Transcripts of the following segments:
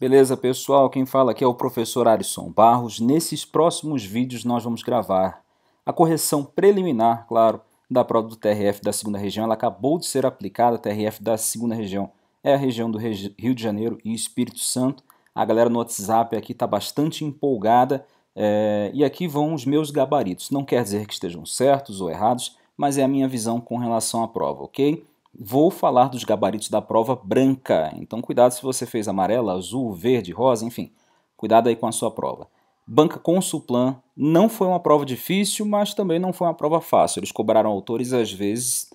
Beleza, pessoal? Quem fala aqui é o professor Arisson Barros. Nesses próximos vídeos nós vamos gravar a correção preliminar, claro, da prova do TRF da segunda região. Ela acabou de ser aplicada, a TRF da segunda região é a região do Rio de Janeiro e Espírito Santo. A galera no WhatsApp aqui está bastante empolgada é... e aqui vão os meus gabaritos. Não quer dizer que estejam certos ou errados, mas é a minha visão com relação à prova, ok? Vou falar dos gabaritos da prova branca, então cuidado se você fez amarela, azul, verde, rosa, enfim, cuidado aí com a sua prova. Banca com não foi uma prova difícil, mas também não foi uma prova fácil. Eles cobraram autores, às vezes,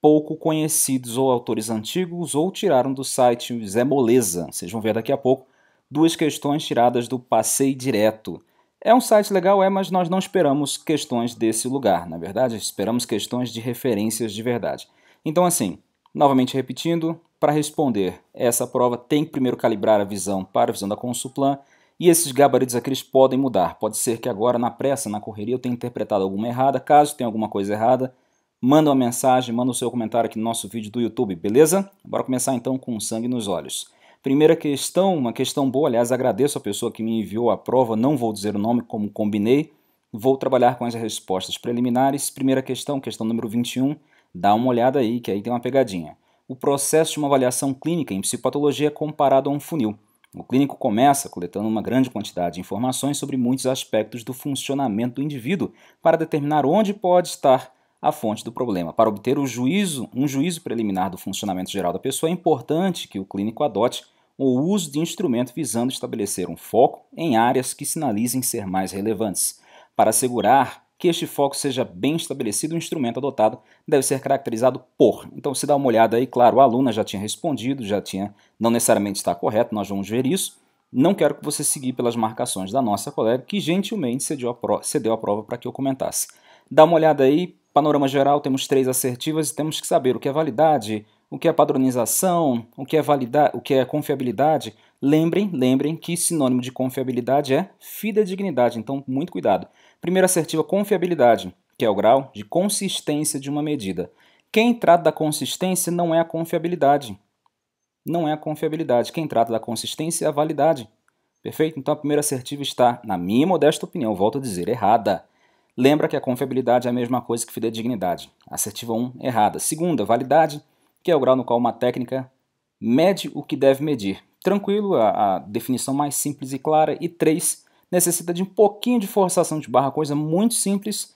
pouco conhecidos ou autores antigos, ou tiraram do site Zé Moleza. Vocês vão ver daqui a pouco duas questões tiradas do passei Direto. É um site legal, é, mas nós não esperamos questões desse lugar, na é verdade, esperamos questões de referências de verdade. Então, assim, novamente repetindo, para responder essa prova tem que primeiro calibrar a visão para a visão da Consulplan e esses gabaritos aqui podem mudar. Pode ser que agora, na pressa, na correria, eu tenha interpretado alguma errada. Caso tenha alguma coisa errada, manda uma mensagem, manda o seu comentário aqui no nosso vídeo do YouTube, beleza? Bora começar então com sangue nos olhos. Primeira questão, uma questão boa, aliás, agradeço a pessoa que me enviou a prova, não vou dizer o nome como combinei, vou trabalhar com as respostas preliminares. Primeira questão, questão número 21, Dá uma olhada aí, que aí tem uma pegadinha. O processo de uma avaliação clínica em psicopatologia é comparado a um funil. O clínico começa coletando uma grande quantidade de informações sobre muitos aspectos do funcionamento do indivíduo para determinar onde pode estar a fonte do problema. Para obter o juízo, um juízo preliminar do funcionamento geral da pessoa, é importante que o clínico adote o uso de instrumento visando estabelecer um foco em áreas que sinalizem ser mais relevantes. Para assegurar que este foco seja bem estabelecido, o instrumento adotado deve ser caracterizado por. Então, se dá uma olhada aí, claro, a aluna já tinha respondido, já tinha, não necessariamente está correto, nós vamos ver isso. Não quero que você siga pelas marcações da nossa colega, que gentilmente cedeu a, pro, cedeu a prova para que eu comentasse. Dá uma olhada aí, panorama geral, temos três assertivas e temos que saber o que é validade, o que é padronização, o que é, valida, o que é confiabilidade. Lembrem, lembrem que sinônimo de confiabilidade é fidedignidade, então muito cuidado. Primeira assertiva confiabilidade, que é o grau de consistência de uma medida. Quem trata da consistência não é a confiabilidade. Não é a confiabilidade. Quem trata da consistência é a validade. Perfeito? Então a primeira assertiva está, na minha modesta opinião, volto a dizer, errada. Lembra que a confiabilidade é a mesma coisa que fidedignidade. Assertiva 1, errada. Segunda, validade, que é o grau no qual uma técnica mede o que deve medir. Tranquilo, a, a definição mais simples e clara. E três necessita de um pouquinho de forçação de barra, coisa muito simples,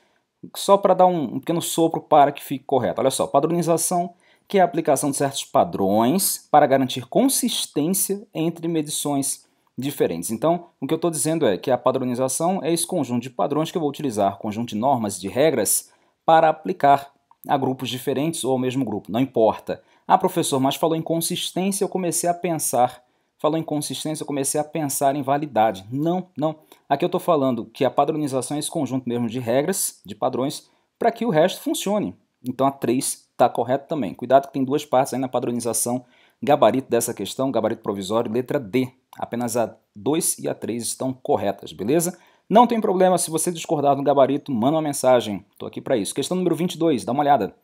só para dar um, um pequeno sopro para que fique correto. Olha só, padronização, que é a aplicação de certos padrões para garantir consistência entre medições diferentes. Então, o que eu estou dizendo é que a padronização é esse conjunto de padrões que eu vou utilizar, conjunto de normas, de regras, para aplicar a grupos diferentes ou ao mesmo grupo, não importa. Ah, professor, mas falou em consistência, eu comecei a pensar Falou em consistência, eu comecei a pensar em validade. Não, não. Aqui eu estou falando que a padronização é esse conjunto mesmo de regras, de padrões, para que o resto funcione. Então a 3 está correta também. Cuidado que tem duas partes aí na padronização. Gabarito dessa questão, gabarito provisório, letra D. Apenas a 2 e a 3 estão corretas, beleza? Não tem problema, se você discordar do gabarito, manda uma mensagem. Estou aqui para isso. Questão número 22, dá uma olhada.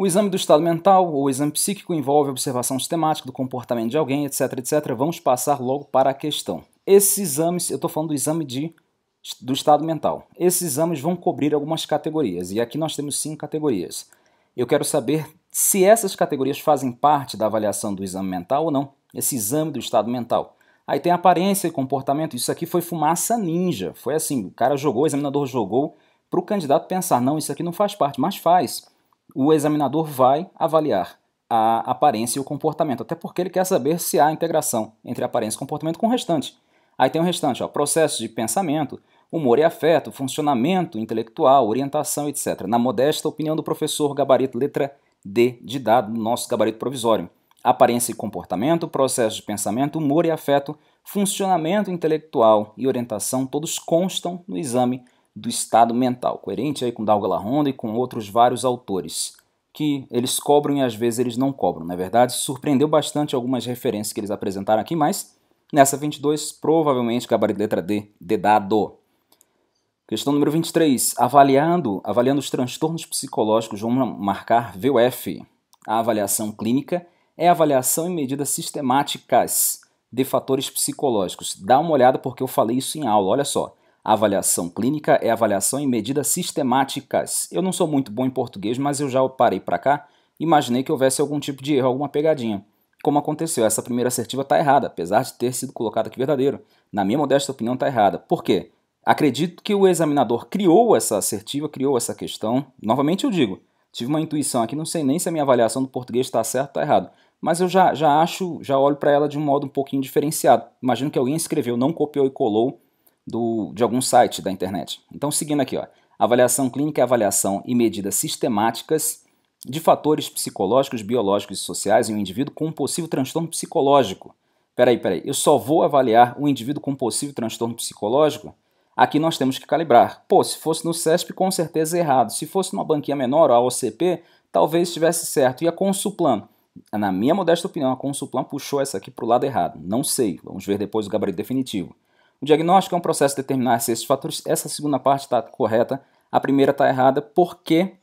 O exame do estado mental ou exame psíquico envolve observação sistemática do comportamento de alguém, etc, etc. Vamos passar logo para a questão. Esses exames, eu estou falando do exame de, do estado mental. Esses exames vão cobrir algumas categorias, e aqui nós temos cinco categorias. Eu quero saber se essas categorias fazem parte da avaliação do exame mental ou não, esse exame do estado mental. Aí tem aparência e comportamento, isso aqui foi fumaça ninja. Foi assim, o cara jogou, o examinador jogou para o candidato pensar, não, isso aqui não faz parte, mas faz o examinador vai avaliar a aparência e o comportamento, até porque ele quer saber se há integração entre aparência e comportamento com o restante. Aí tem o restante, ó, processo de pensamento, humor e afeto, funcionamento intelectual, orientação, etc. Na modesta opinião do professor, gabarito letra D de dado, nosso gabarito provisório. Aparência e comportamento, processo de pensamento, humor e afeto, funcionamento intelectual e orientação, todos constam no exame do estado mental, coerente aí com Dalga Ronda e com outros vários autores, que eles cobram e às vezes eles não cobram. Na é verdade, surpreendeu bastante algumas referências que eles apresentaram aqui, mas nessa 22, provavelmente gabarito letra D, dedado. Questão número 23. Avaliando, avaliando os transtornos psicológicos, vamos marcar VUF. A avaliação clínica é avaliação e medidas sistemáticas de fatores psicológicos. Dá uma olhada porque eu falei isso em aula, olha só avaliação clínica é avaliação em medidas sistemáticas. Eu não sou muito bom em português, mas eu já parei para cá, imaginei que houvesse algum tipo de erro, alguma pegadinha. Como aconteceu, essa primeira assertiva está errada, apesar de ter sido colocada aqui verdadeira. Na minha modesta opinião, está errada. Por quê? Acredito que o examinador criou essa assertiva, criou essa questão. Novamente eu digo, tive uma intuição aqui, não sei nem se a minha avaliação do português está certa ou está errada mas eu já, já acho, já olho para ela de um modo um pouquinho diferenciado. Imagino que alguém escreveu, não copiou e colou do, de algum site da internet. Então, seguindo aqui, ó, avaliação clínica é avaliação e medidas sistemáticas de fatores psicológicos, biológicos e sociais em um indivíduo com um possível transtorno psicológico. Peraí, peraí, eu só vou avaliar o um indivíduo com possível transtorno psicológico? Aqui nós temos que calibrar. Pô, se fosse no CESP, com certeza é errado. Se fosse numa banquinha menor, a OCP, talvez estivesse certo. E a Consulplan? Na minha modesta opinião, a Consulplan puxou essa aqui para o lado errado. Não sei, vamos ver depois o gabarito definitivo. O diagnóstico é um processo de determinar se esses fatores. Essa segunda parte está correta, a primeira está errada, porque,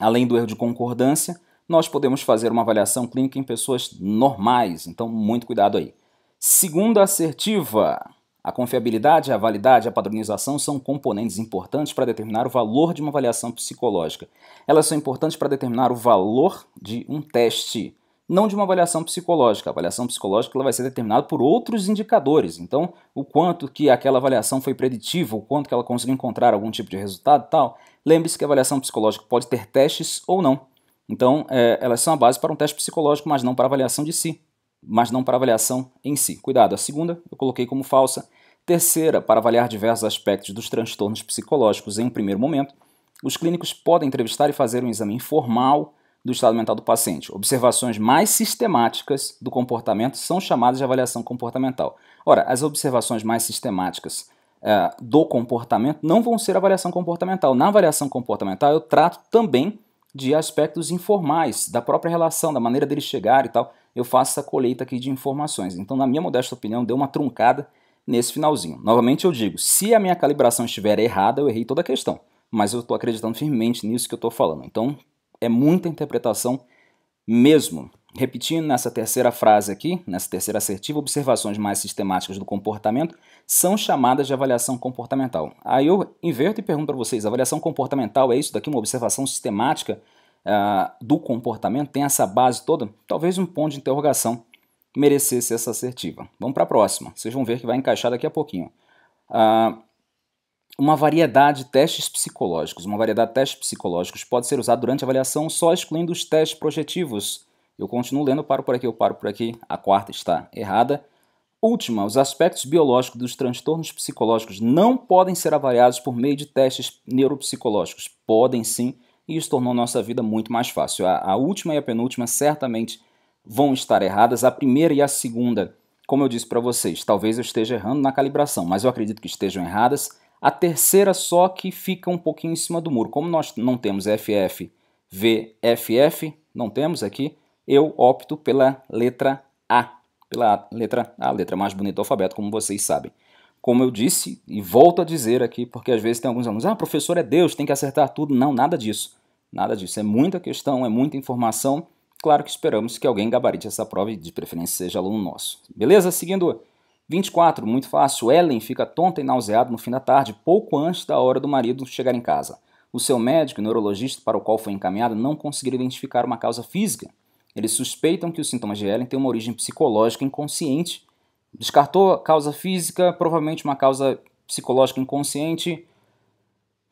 além do erro de concordância, nós podemos fazer uma avaliação clínica em pessoas normais, então muito cuidado aí. Segunda assertiva. A confiabilidade, a validade, a padronização são componentes importantes para determinar o valor de uma avaliação psicológica. Elas são importantes para determinar o valor de um teste não de uma avaliação psicológica. A avaliação psicológica ela vai ser determinada por outros indicadores. Então, o quanto que aquela avaliação foi preditiva, o quanto que ela conseguiu encontrar algum tipo de resultado tal. Lembre-se que a avaliação psicológica pode ter testes ou não. Então, é, elas são a base para um teste psicológico, mas não para avaliação de si, mas não para avaliação em si. Cuidado, a segunda eu coloquei como falsa. Terceira, para avaliar diversos aspectos dos transtornos psicológicos em um primeiro momento, os clínicos podem entrevistar e fazer um exame informal do estado mental do paciente. Observações mais sistemáticas do comportamento são chamadas de avaliação comportamental. Ora, as observações mais sistemáticas é, do comportamento não vão ser avaliação comportamental. Na avaliação comportamental, eu trato também de aspectos informais, da própria relação, da maneira dele chegar e tal. Eu faço essa colheita aqui de informações. Então, na minha modesta opinião, deu uma truncada nesse finalzinho. Novamente eu digo, se a minha calibração estiver errada, eu errei toda a questão. Mas eu estou acreditando firmemente nisso que eu estou falando. Então, é muita interpretação mesmo. Repetindo nessa terceira frase aqui, nessa terceira assertiva, observações mais sistemáticas do comportamento são chamadas de avaliação comportamental. Aí eu inverto e pergunto para vocês: avaliação comportamental é isso daqui, uma observação sistemática uh, do comportamento? Tem essa base toda? Talvez um ponto de interrogação merecesse essa assertiva. Vamos para a próxima, vocês vão ver que vai encaixar daqui a pouquinho. Uh, uma variedade de testes psicológicos. Uma variedade de testes psicológicos pode ser usada durante a avaliação só excluindo os testes projetivos. Eu continuo lendo, paro por aqui, eu paro por aqui. A quarta está errada. Última, os aspectos biológicos dos transtornos psicológicos não podem ser avaliados por meio de testes neuropsicológicos. Podem sim, e isso tornou nossa vida muito mais fácil. A, a última e a penúltima certamente vão estar erradas, a primeira e a segunda, como eu disse para vocês, talvez eu esteja errando na calibração, mas eu acredito que estejam erradas. A terceira só que fica um pouquinho em cima do muro. Como nós não temos FF, VFF, não temos aqui, eu opto pela letra A. Pela letra A, a letra mais bonita do alfabeto, como vocês sabem. Como eu disse, e volto a dizer aqui, porque às vezes tem alguns alunos, ah, professor é Deus, tem que acertar tudo. Não, nada disso. Nada disso. É muita questão, é muita informação. Claro que esperamos que alguém gabarite essa prova e de preferência seja aluno nosso. Beleza? Seguindo 24, muito fácil. Ellen fica tonta e nauseada no fim da tarde, pouco antes da hora do marido chegar em casa. O seu médico e neurologista para o qual foi encaminhada não conseguiram identificar uma causa física. Eles suspeitam que os sintomas de Ellen têm uma origem psicológica inconsciente. Descartou a causa física, provavelmente uma causa psicológica inconsciente,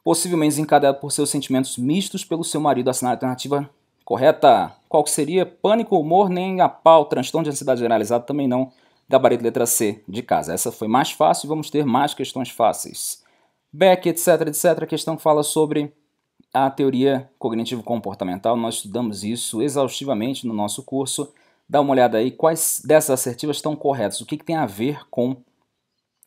possivelmente desencadeada por seus sentimentos mistos pelo seu marido. Assinar a alternativa correta. Qual que seria? Pânico, humor, nem a pau. Transtorno de ansiedade generalizado também não. Gabarito letra C de casa. Essa foi mais fácil e vamos ter mais questões fáceis. Beck, etc, etc, a questão que fala sobre a teoria cognitivo-comportamental. Nós estudamos isso exaustivamente no nosso curso. Dá uma olhada aí quais dessas assertivas estão corretas. O que, que tem a ver com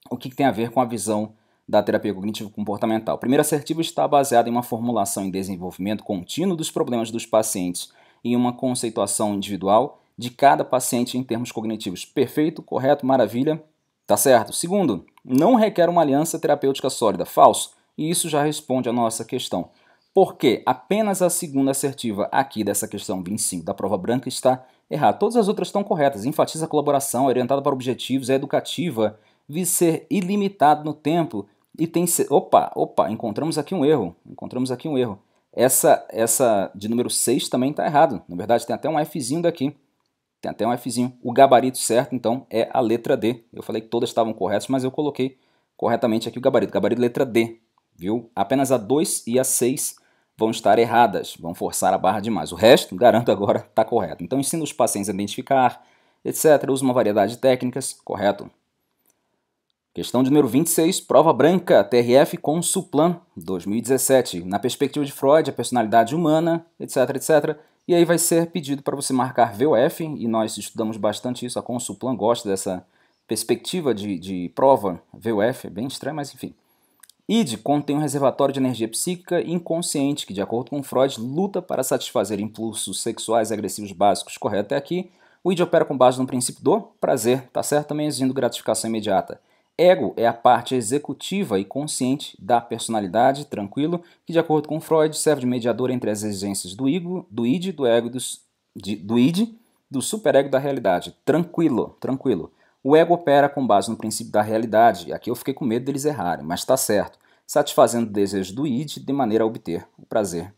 o que, que tem a ver com a visão da terapia cognitivo-comportamental. primeira assertiva está baseada em uma formulação em desenvolvimento contínuo dos problemas dos pacientes em uma conceituação individual de cada paciente em termos cognitivos. Perfeito, correto, maravilha, tá certo? Segundo, não requer uma aliança terapêutica sólida. Falso. E isso já responde a nossa questão. Porque apenas a segunda assertiva aqui dessa questão 25 da prova branca está errada. Todas as outras estão corretas. Enfatiza a colaboração, é orientada para objetivos, é educativa, vi ser ilimitado no tempo e tem ser... Opa, opa, encontramos aqui um erro. Encontramos aqui um erro. Essa, essa de número 6 também está errado. Na verdade, tem até um Fzinho daqui. Tem até um Fzinho. O gabarito certo, então, é a letra D. Eu falei que todas estavam corretas, mas eu coloquei corretamente aqui o gabarito. Gabarito letra D, viu? Apenas a 2 e a 6 vão estar erradas, vão forçar a barra demais. O resto, garanto agora, está correto. Então ensina os pacientes a identificar, etc. Usa uma variedade de técnicas, correto? Questão de número 26, prova branca, TRF com Suplan, 2017. Na perspectiva de Freud, a personalidade humana, etc, etc. E aí vai ser pedido para você marcar VOF, e nós estudamos bastante isso, a Consulplan gosta dessa perspectiva de, de prova VOF, é bem estranho, mas enfim. ID contém um reservatório de energia psíquica inconsciente que, de acordo com Freud, luta para satisfazer impulsos sexuais agressivos básicos. Correto até aqui. O ID opera com base no princípio do prazer, tá certo? Também exigindo gratificação imediata. Ego é a parte executiva e consciente da personalidade, tranquilo, que, de acordo com Freud, serve de mediador entre as exigências do, ego, do id, do ego, dos, de, do id, do superego da realidade. Tranquilo, tranquilo. O ego opera com base no princípio da realidade, e aqui eu fiquei com medo deles errarem, mas está certo, satisfazendo o desejo do id de maneira a obter o prazer.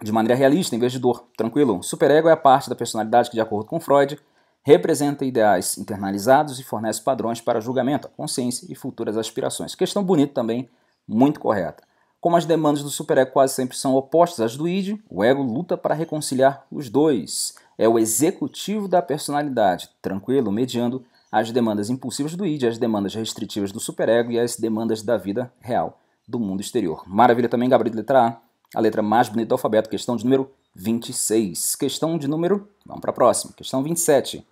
De maneira realista, em vez de dor, tranquilo. Superego é a parte da personalidade que, de acordo com Freud, representa ideais internalizados e fornece padrões para julgamento, consciência e futuras aspirações. Questão bonita também, muito correta. Como as demandas do superego quase sempre são opostas às do id, o ego luta para reconciliar os dois. É o executivo da personalidade, tranquilo, mediando as demandas impulsivas do id, as demandas restritivas do superego e as demandas da vida real, do mundo exterior. Maravilha também, Gabriel, letra A, a letra mais bonita do alfabeto, questão de número 26. Questão de número. Vamos para a próxima. Questão 27.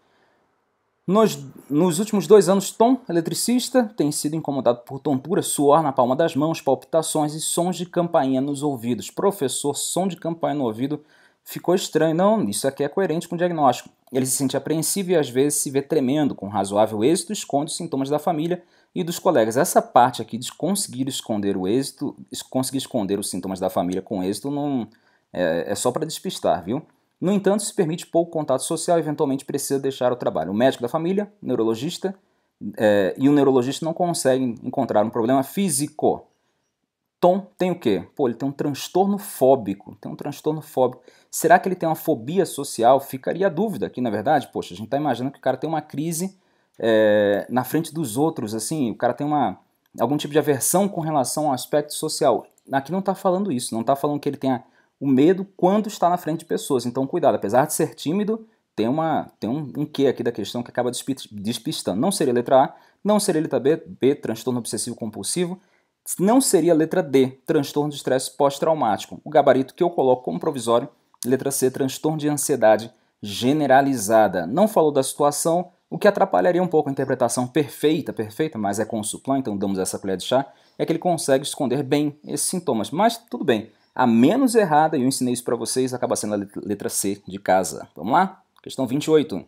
Nos, nos últimos dois anos, Tom, eletricista, tem sido incomodado por tontura, suor na palma das mãos, palpitações e sons de campainha nos ouvidos. Professor, som de campainha no ouvido ficou estranho. Não, isso aqui é coerente com o diagnóstico. Ele se sente apreensivo e às vezes se vê tremendo. Com razoável êxito, esconde os sintomas da família e dos colegas. Essa parte aqui de conseguir esconder o êxito, conseguir esconder os sintomas da família com êxito, não é, é só para despistar, viu? No entanto, se permite pouco contato social eventualmente precisa deixar o trabalho. O médico da família, o neurologista, é, e o neurologista não consegue encontrar um problema físico. Tom tem o quê? Pô, ele tem um transtorno fóbico. Tem um transtorno fóbico. Será que ele tem uma fobia social? Ficaria a dúvida aqui, na verdade. Poxa, a gente está imaginando que o cara tem uma crise é, na frente dos outros, assim, o cara tem uma algum tipo de aversão com relação ao aspecto social. Aqui não está falando isso, não está falando que ele tenha o medo quando está na frente de pessoas. Então, cuidado, apesar de ser tímido, tem, uma, tem um, um quê aqui da questão que acaba despistando. Não seria letra A, não seria letra B, B transtorno obsessivo compulsivo, não seria letra D, transtorno de estresse pós-traumático. O gabarito que eu coloco como provisório, letra C, transtorno de ansiedade generalizada. Não falou da situação, o que atrapalharia um pouco a interpretação perfeita, perfeita, mas é com suplan, então damos essa colher de chá, é que ele consegue esconder bem esses sintomas. Mas tudo bem, a menos errada, e eu ensinei isso para vocês, acaba sendo a letra C de casa. Vamos lá? Questão 28.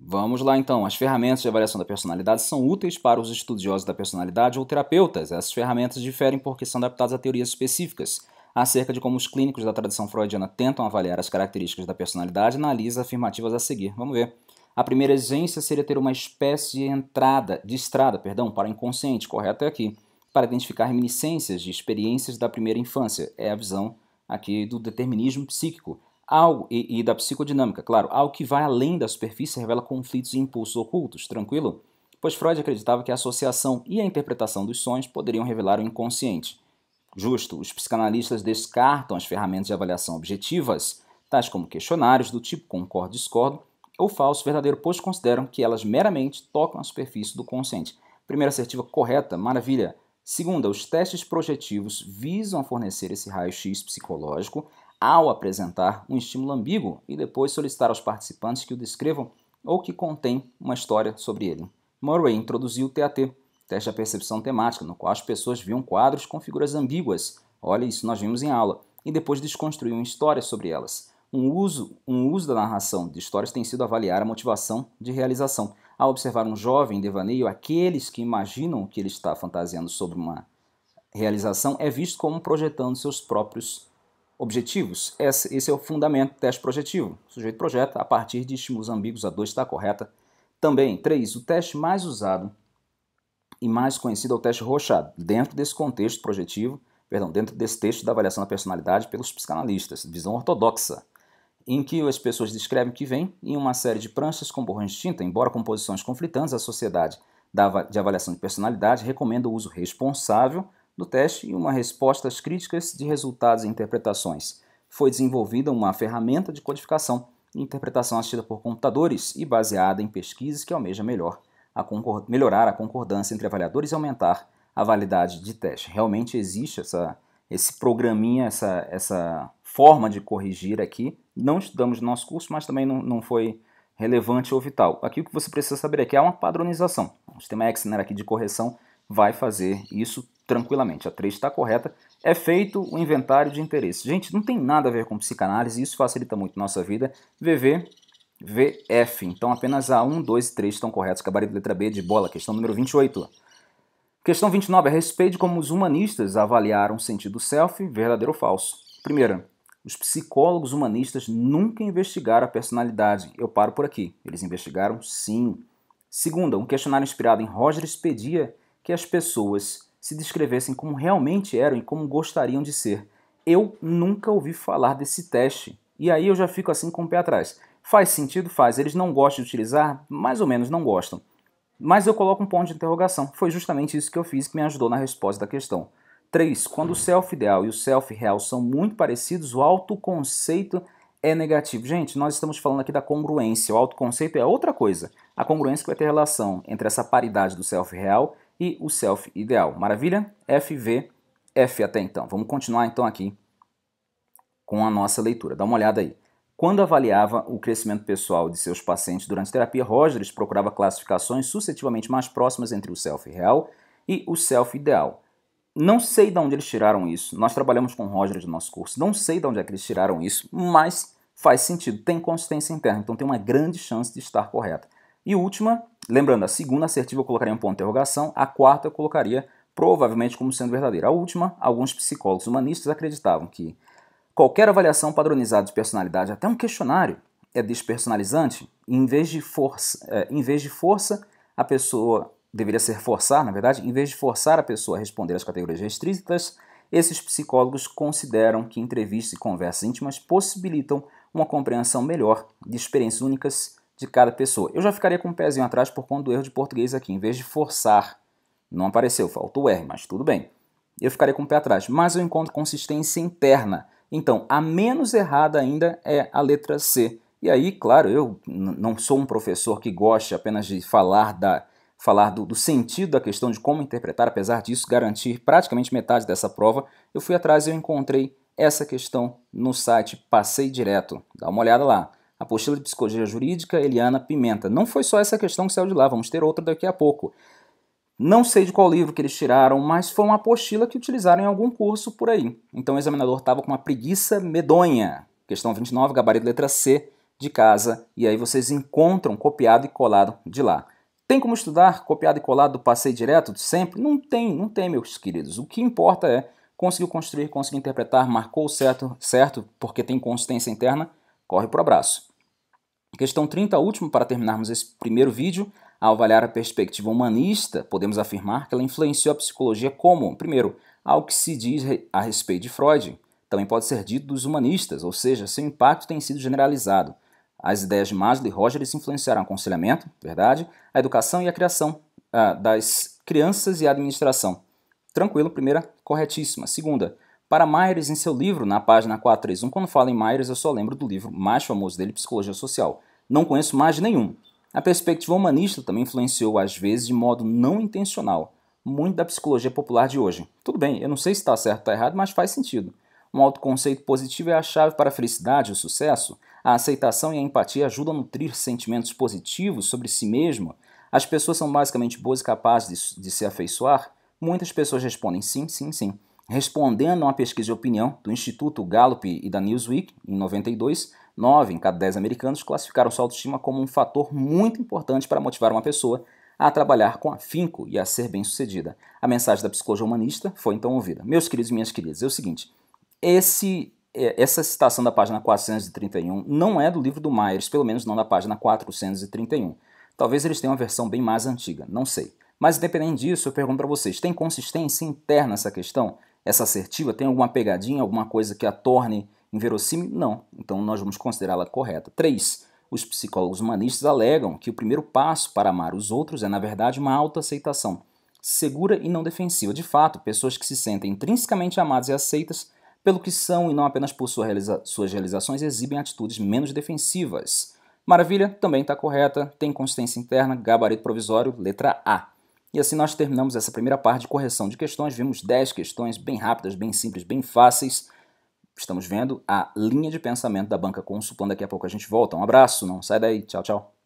Vamos lá então. As ferramentas de avaliação da personalidade são úteis para os estudiosos da personalidade ou terapeutas. Essas ferramentas diferem porque são adaptadas a teorias específicas acerca de como os clínicos da tradição freudiana tentam avaliar as características da personalidade e analisa afirmativas a seguir. Vamos ver. A primeira exigência seria ter uma espécie de entrada, de estrada, perdão, para o inconsciente, correto é aqui para identificar reminiscências de experiências da primeira infância. É a visão aqui do determinismo psíquico algo e, e da psicodinâmica, claro, algo que vai além da superfície revela conflitos e impulsos ocultos, tranquilo? Pois Freud acreditava que a associação e a interpretação dos sonhos poderiam revelar o inconsciente. Justo, os psicanalistas descartam as ferramentas de avaliação objetivas, tais como questionários do tipo concordo, discordo ou falso, verdadeiro, pois consideram que elas meramente tocam a superfície do consciente. Primeira assertiva correta, maravilha. Segunda, os testes projetivos visam fornecer esse raio-x psicológico ao apresentar um estímulo ambíguo e depois solicitar aos participantes que o descrevam ou que contém uma história sobre ele. Murray introduziu o TAT, teste da percepção temática, no qual as pessoas viam quadros com figuras ambíguas. Olha, isso nós vimos em aula. E depois desconstruíam histórias sobre elas. Um uso, um uso da narração de histórias tem sido avaliar a motivação de realização. Ao observar um jovem em devaneio, aqueles que imaginam que ele está fantasiando sobre uma realização é visto como projetando seus próprios objetivos. Esse é o fundamento do teste projetivo. O sujeito projeta a partir de estímulos ambíguos, a 2 está correta. Também, 3. O teste mais usado e mais conhecido é o teste rochado. Dentro desse contexto projetivo, perdão, dentro desse texto da avaliação da personalidade pelos psicanalistas, visão ortodoxa em que as pessoas descrevem que vem em uma série de pranchas com borrões de tinta, embora com posições conflitantes, a sociedade de avaliação de personalidade recomenda o uso responsável do teste e uma resposta às críticas de resultados e interpretações. Foi desenvolvida uma ferramenta de codificação e interpretação assistida por computadores e baseada em pesquisas que almeja melhor a melhorar a concordância entre avaliadores e aumentar a validade de teste. Realmente existe essa, esse programinha, essa, essa forma de corrigir aqui não estudamos no nosso curso, mas também não, não foi relevante ou vital. Aqui o que você precisa saber é que há uma padronização. O sistema Exner né, aqui de correção vai fazer isso tranquilamente. A 3 está correta. É feito o inventário de interesse Gente, não tem nada a ver com psicanálise, isso facilita muito nossa vida. VV, VF. Então apenas a 1, 2 e 3 estão corretos. Gabarito letra B de bola, questão número 28. Questão 29. A respeito de como os humanistas avaliaram o sentido self, verdadeiro ou falso. Primeira, os psicólogos humanistas nunca investigaram a personalidade. Eu paro por aqui. Eles investigaram sim. Segunda, um questionário inspirado em Rogers pedia que as pessoas se descrevessem como realmente eram e como gostariam de ser. Eu nunca ouvi falar desse teste. E aí eu já fico assim com o pé atrás. Faz sentido? Faz. Eles não gostam de utilizar? Mais ou menos não gostam. Mas eu coloco um ponto de interrogação. Foi justamente isso que eu fiz que me ajudou na resposta da questão. 3. Quando o self-ideal e o self-real são muito parecidos, o autoconceito é negativo. Gente, nós estamos falando aqui da congruência. O autoconceito é outra coisa. A congruência que vai ter relação entre essa paridade do self-real e o self-ideal. Maravilha? FV, F até então. Vamos continuar então aqui com a nossa leitura. Dá uma olhada aí. Quando avaliava o crescimento pessoal de seus pacientes durante terapia, Rogers procurava classificações sucessivamente mais próximas entre o self-real e o self-ideal. Não sei de onde eles tiraram isso. Nós trabalhamos com Rogers no nosso curso. Não sei de onde é que eles tiraram isso, mas faz sentido. Tem consistência interna, então tem uma grande chance de estar correta. E última, lembrando, a segunda assertiva eu colocaria um ponto de interrogação, a quarta eu colocaria provavelmente como sendo verdadeira. A última, alguns psicólogos humanistas acreditavam que qualquer avaliação padronizada de personalidade, até um questionário, é despersonalizante. Em vez de força, é, em vez de força a pessoa deveria ser forçar, na verdade, em vez de forçar a pessoa a responder às categorias restritas, esses psicólogos consideram que entrevistas e conversas íntimas possibilitam uma compreensão melhor de experiências únicas de cada pessoa. Eu já ficaria com um pezinho atrás por conta do erro de português aqui, em vez de forçar. Não apareceu, faltou o R, mas tudo bem. Eu ficaria com o pé atrás, mas eu encontro consistência interna. Então, a menos errada ainda é a letra C. E aí, claro, eu não sou um professor que goste apenas de falar da, falar do, do, sentido da questão, de como interpretar, apesar disso garantir praticamente metade dessa prova, eu fui atrás e eu encontrei essa questão no site Passei Direto. Dá uma olhada lá. Apostila de Psicologia Jurídica, Eliana Pimenta. Não foi só essa questão que saiu de lá, vamos ter outra daqui a pouco. Não sei de qual livro que eles tiraram, mas foi uma apostila que utilizaram em algum curso por aí. Então o examinador estava com uma preguiça medonha. Questão 29, gabarito letra C de casa, e aí vocês encontram copiado e colado de lá. Tem como estudar copiado e colado do passeio direto de sempre? Não tem, não tem, meus queridos. O que importa é conseguiu construir, conseguiu interpretar, marcou o certo, certo, porque tem consistência interna, corre para o abraço. Questão 30, último, para terminarmos esse primeiro vídeo. Ao avaliar a perspectiva humanista, podemos afirmar que ela influenciou a psicologia como, primeiro, ao que se diz a respeito de Freud, também pode ser dito dos humanistas, ou seja, seu impacto tem sido generalizado. As ideias de Maslow e Rogers influenciaram o aconselhamento, verdade, a educação e a criação ah, das crianças e a administração. Tranquilo, primeira, corretíssima. Segunda, para Myers, em seu livro, na página 431, quando fala em Myers, eu só lembro do livro mais famoso dele, Psicologia Social. Não conheço mais nenhum. A perspectiva humanista também influenciou, às vezes, de modo não intencional, muito da psicologia popular de hoje. Tudo bem, eu não sei se está certo ou está errado, mas faz sentido. Um autoconceito positivo é a chave para a felicidade e o sucesso, a aceitação e a empatia ajudam a nutrir sentimentos positivos sobre si mesmo. As pessoas são basicamente boas e capazes de, de se afeiçoar? Muitas pessoas respondem sim, sim, sim. Respondendo a uma pesquisa de opinião do Instituto Gallup e da Newsweek, em 92, 9 em cada 10 americanos classificaram sua autoestima como um fator muito importante para motivar uma pessoa a trabalhar com afinco e a ser bem-sucedida. A mensagem da psicologia humanista foi então ouvida. Meus queridos e minhas queridas, é o seguinte: esse é, essa citação da página 431 não é do livro do Myers, pelo menos não da página 431. Talvez eles tenham uma versão bem mais antiga, não sei. Mas independente disso, eu pergunto para vocês, tem consistência interna essa questão? Essa assertiva tem alguma pegadinha, alguma coisa que a torne inverossímil? Não. Então nós vamos considerá-la correta. 3. Os psicólogos humanistas alegam que o primeiro passo para amar os outros é, na verdade, uma autoaceitação segura e não defensiva. De fato, pessoas que se sentem intrinsecamente amadas e aceitas pelo que são e não apenas por sua realiza suas realizações, exibem atitudes menos defensivas. Maravilha também está correta, tem consistência interna, gabarito provisório, letra A. E assim nós terminamos essa primeira parte de correção de questões. Vimos 10 questões bem rápidas, bem simples, bem fáceis. Estamos vendo a linha de pensamento da banca consultando Daqui a pouco a gente volta. Um abraço, não sai daí. Tchau, tchau.